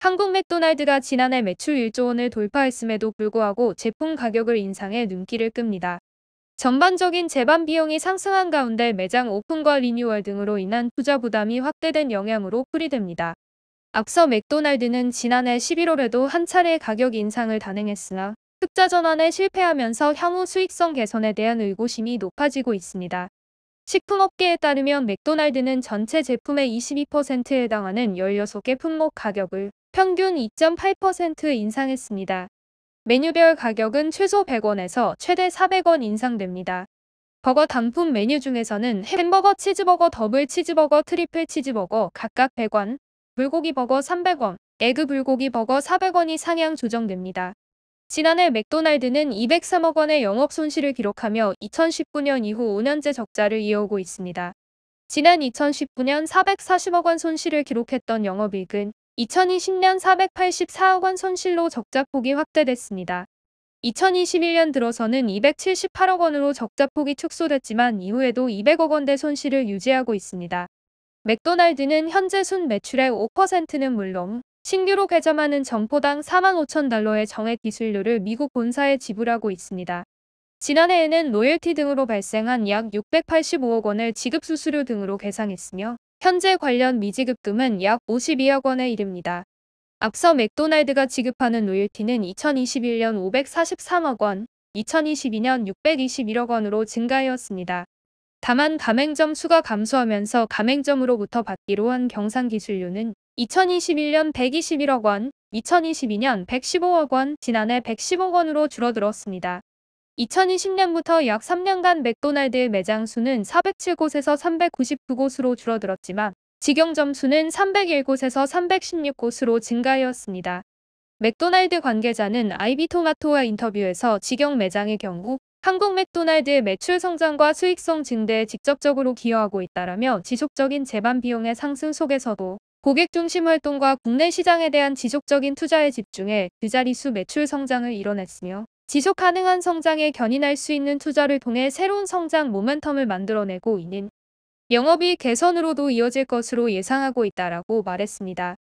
한국 맥도날드가 지난해 매출 1조 원을 돌파했음에도 불구하고 제품 가격을 인상해 눈길을 끕니다. 전반적인 재반 비용이 상승한 가운데 매장 오픈과 리뉴얼 등으로 인한 투자 부담이 확대된 영향으로 풀이됩니다. 앞서 맥도날드는 지난해 11월에도 한 차례 가격 인상을 단행했으나 흑자 전환에 실패하면서 향후 수익성 개선에 대한 의구심이 높아지고 있습니다. 식품업계에 따르면 맥도날드는 전체 제품의 22%에 해당하는 16개 품목 가격을 평균 2.8% 인상했습니다. 메뉴별 가격은 최소 100원에서 최대 400원 인상됩니다. 버거 단품 메뉴 중에서는 햄버거 치즈버거 더블 치즈버거 트리플 치즈버거 각각 100원, 불고기 버거 300원, 에그 불고기 버거 400원이 상향 조정됩니다. 지난해 맥도날드는 203억 원의 영업 손실을 기록하며 2019년 이후 5년째 적자를 이어오고 있습니다. 지난 2019년 440억 원 손실을 기록했던 영업이익은 2020년 484억 원 손실로 적자폭이 확대됐습니다. 2021년 들어서는 278억 원으로 적자폭이 축소됐지만 이후에도 200억 원대 손실을 유지하고 있습니다. 맥도날드는 현재 순 매출의 5%는 물론 신규로 개점하는 점포당 4만 5천 달러의 정액 기술료를 미국 본사에 지불하고 있습니다. 지난해에는 로열티 등으로 발생한 약 685억 원을 지급 수수료 등으로 계상했으며 현재 관련 미지급금은 약 52억 원에 이릅니다. 앞서 맥도날드가 지급하는 로열티는 2021년 543억 원, 2022년 621억 원으로 증가하였습니다. 다만 가맹점 수가 감소하면서 가맹점으로부터 받기로 한 경상 기술료는 2021년 121억 원, 2022년 115억 원, 지난해 110억 원으로 줄어들었습니다. 2020년부터 약 3년간 맥도날드의 매장 수는 407곳에서 399곳으로 줄어들었지만 직영점 수는 301곳에서 316곳으로 증가하였습니다. 맥도날드 관계자는 아이비토마토와 인터뷰에서 직영 매장의 경우 한국 맥도날드의 매출 성장과 수익성 증대에 직접적으로 기여하고 있다라며 지속적인 재반 비용의 상승 속에서도 고객 중심 활동과 국내 시장에 대한 지속적인 투자에 집중해 그자리수 매출 성장을 이뤄냈으며 지속 가능한 성장에 견인할 수 있는 투자를 통해 새로운 성장 모멘텀을 만들어내고 있는 영업이 개선으로도 이어질 것으로 예상하고 있다라고 말했습니다.